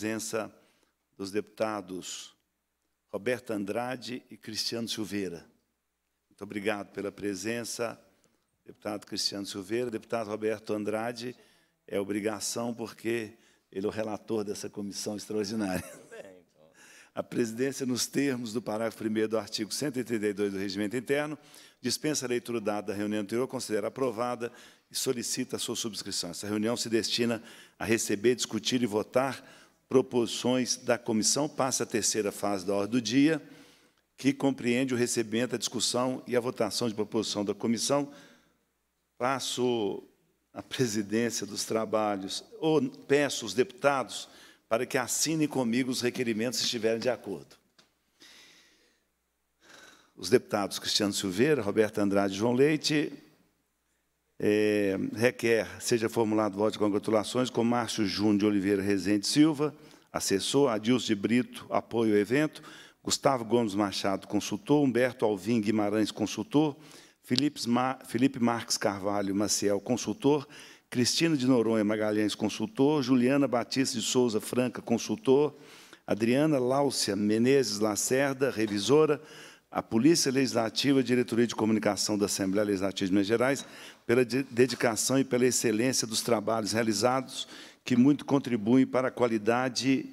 presença dos deputados Roberto Andrade e Cristiano Silveira. Muito obrigado pela presença, deputado Cristiano Silveira. Deputado Roberto Andrade, é obrigação porque ele é o relator dessa comissão extraordinária. Então. A presidência, nos termos do parágrafo 1 do artigo 132 do Regimento Interno, dispensa a leitura dada da reunião anterior, considera aprovada e solicita a sua subscrição. Essa reunião se destina a receber, discutir e votar proposições da comissão passa à terceira fase da ordem do dia, que compreende o recebimento, a discussão e a votação de proposição da comissão. Passo a presidência dos trabalhos, ou peço os deputados para que assinem comigo os requerimentos se estiverem de acordo. Os deputados Cristiano Silveira, Roberto Andrade e João Leite, é, requer seja formulado voto de congratulações com Márcio Júnior de Oliveira Rezende Silva, assessor, Adilson de Brito, apoio ao evento, Gustavo Gomes Machado, consultor, Humberto Alvim Guimarães, consultor, Felipe, Felipe Marques Carvalho Maciel, consultor, Cristina de Noronha Magalhães, consultor, Juliana Batista de Souza Franca, consultor, Adriana Láucia Menezes Lacerda, revisora, a Polícia Legislativa e a Diretoria de Comunicação da Assembleia Legislativa de Minas Gerais pela dedicação e pela excelência dos trabalhos realizados, que muito contribuem para a qualidade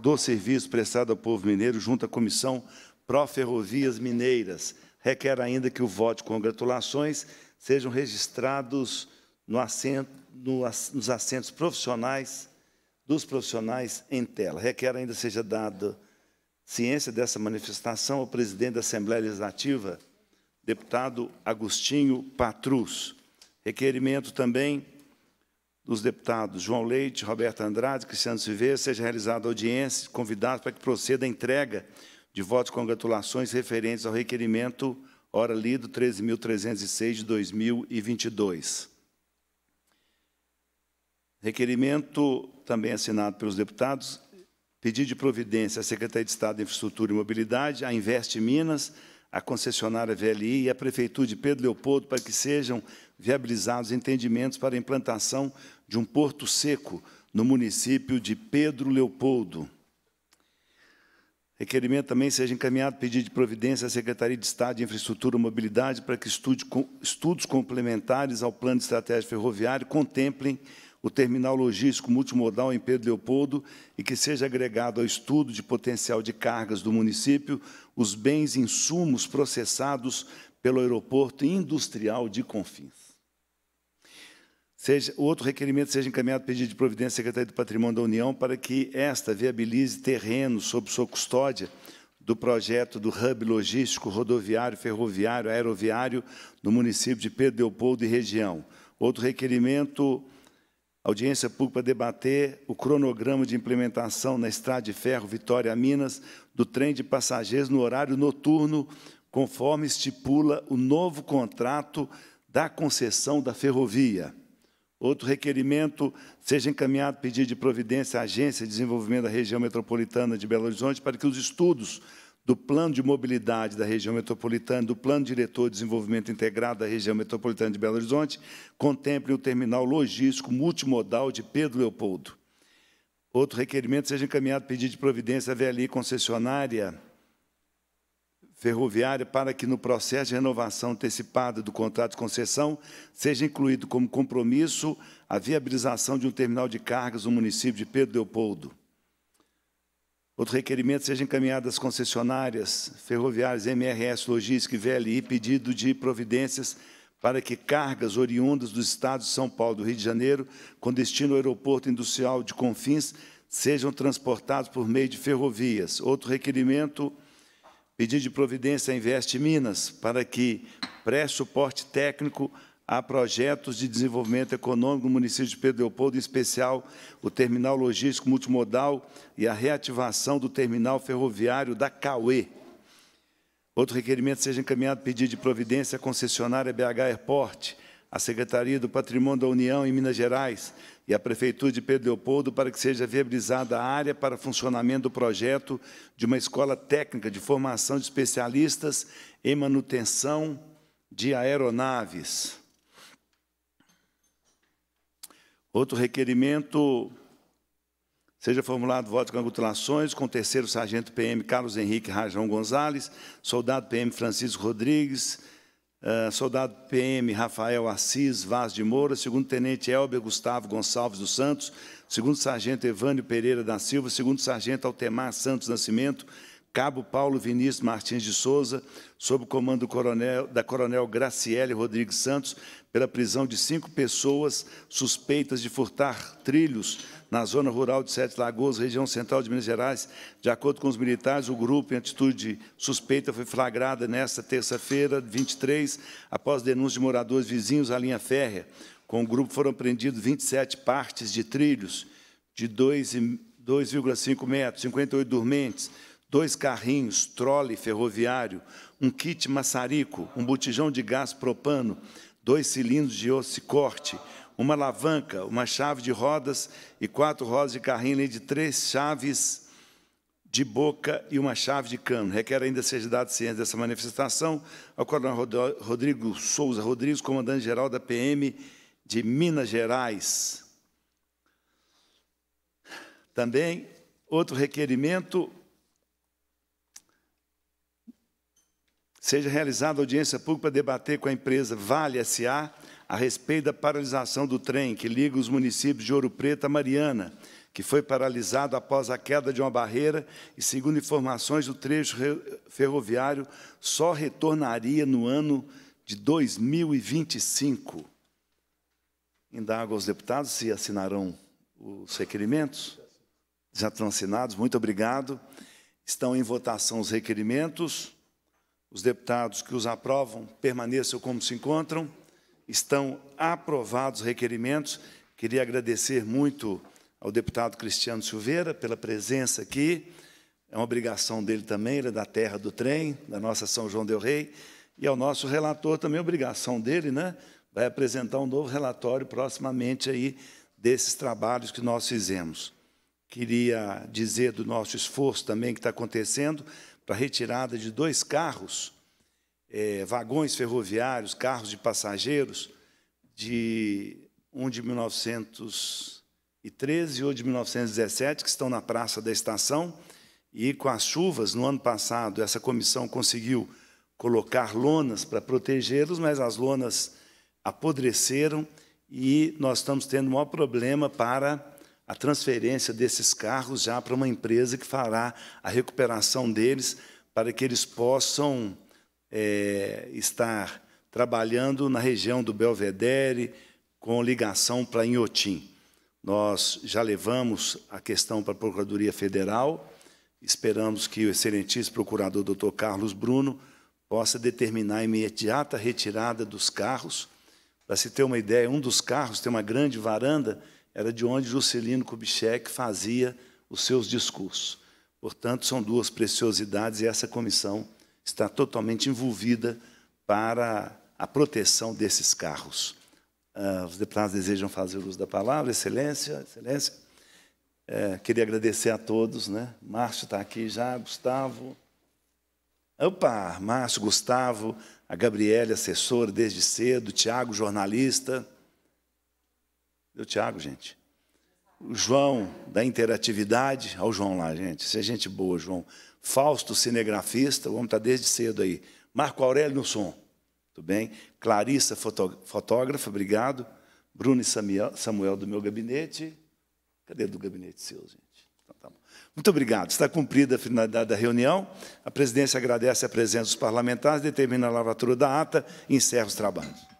do serviço prestado ao povo mineiro junto à Comissão Pró-Ferrovias Mineiras. Requer ainda que o voto de congratulações sejam registrados no assento, no, nos assentos profissionais dos profissionais em tela. Requer ainda seja dado ciência dessa manifestação, ao presidente da Assembleia Legislativa, deputado Agostinho Patrus. Requerimento também dos deputados João Leite, Roberto Andrade, Cristiano Silveira, seja realizada audiência, convidados para que proceda a entrega de votos de congratulações referentes ao requerimento ora lido 13.306 de 2022. Requerimento também assinado pelos deputados Pedido de providência à Secretaria de Estado de Infraestrutura e Mobilidade, à Investe Minas, à concessionária VLI e à Prefeitura de Pedro Leopoldo para que sejam viabilizados entendimentos para a implantação de um porto seco no município de Pedro Leopoldo. Requerimento também seja encaminhado pedido de providência à Secretaria de Estado de Infraestrutura e Mobilidade para que estude, estudos complementares ao Plano de Estratégia Ferroviário contemplem o terminal logístico multimodal em Pedro Leopoldo e que seja agregado ao estudo de potencial de cargas do município os bens e insumos processados pelo aeroporto industrial de Confins. Seja, outro requerimento seja encaminhado pedido de providência à Secretaria do Patrimônio da União para que esta viabilize terrenos sob sua custódia do projeto do hub logístico rodoviário, ferroviário, aeroviário no município de Pedro Leopoldo e região. Outro requerimento audiência pública para debater o cronograma de implementação na estrada de ferro Vitória Minas do trem de passageiros no horário noturno, conforme estipula o novo contrato da concessão da ferrovia. Outro requerimento, seja encaminhado pedido de providência à Agência de Desenvolvimento da Região Metropolitana de Belo Horizonte para que os estudos do Plano de Mobilidade da Região Metropolitana, do Plano Diretor de Desenvolvimento Integrado da Região Metropolitana de Belo Horizonte, contemplem o terminal logístico multimodal de Pedro Leopoldo. Outro requerimento seja encaminhado pedido de providência à VLI concessionária ferroviária para que, no processo de renovação antecipada do contrato de concessão, seja incluído como compromisso a viabilização de um terminal de cargas no município de Pedro Leopoldo. Outro requerimento seja encaminhado às concessionárias ferroviárias MRS Logística e VLI pedido de providências para que cargas oriundas dos estados de São Paulo do Rio de Janeiro, com destino ao aeroporto industrial de Confins, sejam transportados por meio de ferrovias. Outro requerimento, pedido de providência à Investe Minas, para que preste suporte técnico a projetos de desenvolvimento econômico no município de Pedro Leopoldo, em especial o terminal logístico multimodal e a reativação do terminal ferroviário da Cauê. Outro requerimento seja encaminhado pedido de providência à concessionária BH Airport, à Secretaria do Patrimônio da União em Minas Gerais e à Prefeitura de Pedro Leopoldo para que seja viabilizada a área para funcionamento do projeto de uma escola técnica de formação de especialistas em manutenção de aeronaves. Outro requerimento seja formulado voto com congratulações com o terceiro sargento PM Carlos Henrique Rajão Gonzalez, soldado PM Francisco Rodrigues, eh, soldado PM Rafael Assis Vaz de Moura, segundo tenente Elber Gustavo Gonçalves dos Santos, segundo sargento Evânio Pereira da Silva, segundo sargento Altemar Santos Nascimento, Cabo Paulo Vinícius Martins de Souza, sob o comando coronel, da Coronel Graciele Rodrigues Santos, pela prisão de cinco pessoas suspeitas de furtar trilhos na zona rural de Sete Lagoas, região central de Minas Gerais. De acordo com os militares, o grupo, em atitude suspeita, foi flagrado nesta terça-feira, 23, após denúncia de moradores vizinhos à linha férrea. Com o grupo foram apreendidos 27 partes de trilhos de 2,5 metros, 58 dormentes, dois carrinhos, trole ferroviário, um kit maçarico, um botijão de gás propano, dois cilindros de osso corte, uma alavanca, uma chave de rodas e quatro rodas de carrinho, além de três chaves de boca e uma chave de cano. Requer ainda seja dado ciência dessa manifestação ao coronel Rodrigo Souza Rodrigues, comandante-geral da PM de Minas Gerais. Também, outro requerimento, Seja realizada audiência pública para debater com a empresa Vale S.A. a respeito da paralisação do trem que liga os municípios de Ouro Preto a Mariana, que foi paralisado após a queda de uma barreira e, segundo informações, o trecho ferroviário só retornaria no ano de 2025. Indago aos deputados se assinarão os requerimentos. Já estão assinados, muito obrigado. Estão em votação os requerimentos. Os deputados que os aprovam permaneçam como se encontram. Estão aprovados os requerimentos. Queria agradecer muito ao deputado Cristiano Silveira pela presença aqui. É uma obrigação dele também, ele é da terra do trem, da nossa São João del Rei. E ao nosso relator também, é obrigação dele, né? Vai apresentar um novo relatório proximamente aí desses trabalhos que nós fizemos. Queria dizer do nosso esforço também que está acontecendo para retirada de dois carros, é, vagões ferroviários, carros de passageiros, de um de 1913 e outro de 1917, que estão na praça da estação. E com as chuvas, no ano passado, essa comissão conseguiu colocar lonas para protegê-los, mas as lonas apodreceram e nós estamos tendo o maior problema para a transferência desses carros já para uma empresa que fará a recuperação deles para que eles possam é, estar trabalhando na região do Belvedere com ligação para Inhotim. Nós já levamos a questão para a Procuradoria Federal, esperamos que o excelentíssimo procurador Dr. Carlos Bruno possa determinar a imediata retirada dos carros. Para se ter uma ideia, um dos carros tem uma grande varanda era de onde Juscelino Kubitschek fazia os seus discursos. Portanto, são duas preciosidades e essa comissão está totalmente envolvida para a proteção desses carros. Uh, os deputados desejam fazer uso da palavra, Excelência, Excelência. É, queria agradecer a todos, né? Márcio está aqui já, Gustavo. Opa, Márcio, Gustavo, a Gabriele, assessora desde cedo, Tiago, jornalista, Deu Tiago, gente. O João, da interatividade, olha o João lá, gente. Isso é gente boa, João. Fausto, cinegrafista, o homem está desde cedo aí. Marco Aurélio no som, tudo bem? Clarissa, fotógrafa, obrigado. Bruno e Samuel, Samuel do meu gabinete. Cadê do gabinete seu, gente? Então, tá Muito obrigado. Está cumprida a finalidade da reunião. A presidência agradece a presença dos parlamentares, determina a lavratura da ata e encerra os trabalhos.